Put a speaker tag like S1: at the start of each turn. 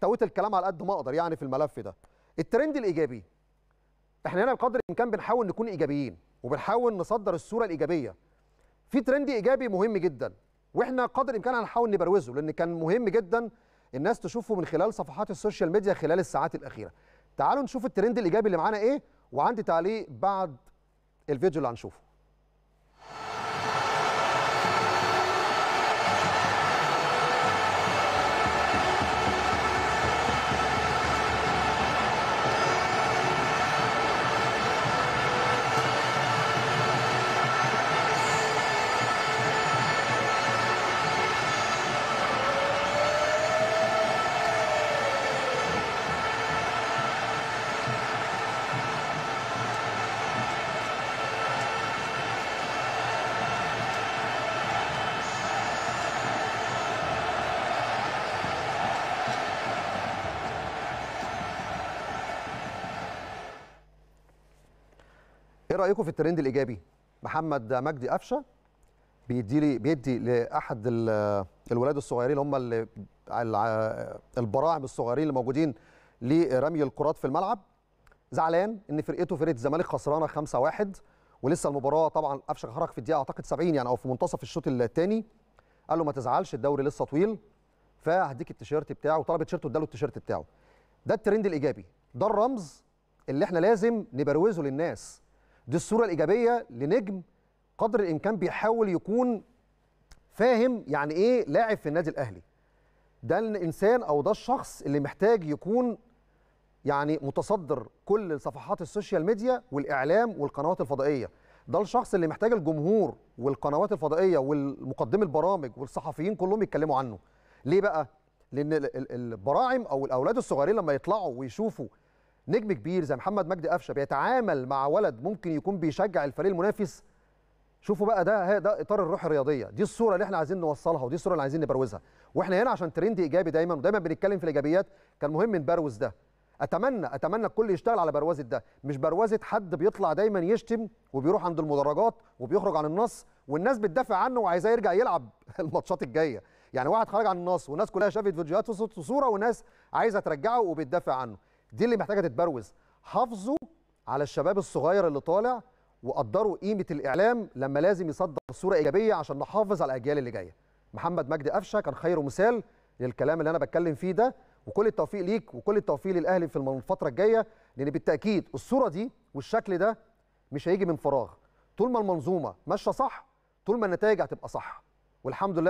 S1: تويت الكلام على قد ما اقدر يعني في الملف ده الترند الايجابي احنا هنا بقدر الامكان بنحاول نكون ايجابيين وبنحاول نصدر الصوره الايجابيه في ترند ايجابي مهم جدا واحنا قدر الامكان هنحاول نبروزه لان كان مهم جدا الناس تشوفه من خلال صفحات السوشيال ميديا خلال الساعات الاخيره تعالوا نشوف الترند الايجابي اللي معانا ايه وعندي تعليق بعد الفيديو اللي هنشوفه رايكم في الترند الايجابي محمد مجدي قفشه بيدي لي بيدي لاحد الولاد الصغيرين اللي هم اللي البراعم الصغيرين اللي موجودين لرمي الكرات في الملعب زعلان ان فرقته فرقه الزمالك خسرانه 5-1 ولسه المباراه طبعا قفشه خرج في الدقيقه اعتقد 70 يعني او في منتصف الشوط الثاني قال له ما تزعلش الدوري لسه طويل فهديك التيشيرت بتاعه وطلب التيشيرت واداله التيشيرت بتاعه ده الترند الايجابي ده الرمز اللي احنا لازم نبروزه للناس دي الصوره الايجابيه لنجم قدر الامكان بيحاول يكون فاهم يعني ايه لاعب في النادي الاهلي ده الانسان او ده الشخص اللي محتاج يكون يعني متصدر كل صفحات السوشيال ميديا والاعلام والقنوات الفضائيه ده الشخص اللي محتاج الجمهور والقنوات الفضائيه والمقدم البرامج والصحفيين كلهم يتكلموا عنه ليه بقى لان البراعم او الاولاد الصغيرين لما يطلعوا ويشوفوا نجم كبير زي محمد مجدي قفشه بيتعامل مع ولد ممكن يكون بيشجع الفريق المنافس شوفوا بقى ده ده اطار الروح الرياضيه دي الصوره اللي احنا عايزين نوصلها ودي الصوره اللي عايزين نبروزها واحنا هنا عشان ترند ايجابي دايما ودايما بنتكلم في الايجابيات كان مهم نبروز ده اتمنى اتمنى الكل يشتغل على بروازه ده مش بروازه حد بيطلع دايما يشتم وبيروح عند المدرجات وبيخرج عن النص والناس بتدافع عنه وعايزاه يرجع يلعب الماتشات الجايه يعني واحد خرج عن النص والناس كلها شافت فيديوهات وصوره وناس عايزه ترجعه وبتدافع عنه دي اللي محتاجه تتبروز حافظوا على الشباب الصغير اللي طالع وقدروا قيمه الاعلام لما لازم يصدر صوره ايجابيه عشان نحافظ على الاجيال اللي جايه محمد مجدي قفشه كان خير مثال للكلام اللي انا بتكلم فيه ده وكل التوفيق ليك وكل التوفيق للاهلي في الفتره الجايه لان بالتاكيد الصوره دي والشكل ده مش هيجي من فراغ طول ما المنظومه ماشيه صح طول ما النتائج هتبقى صح والحمد لله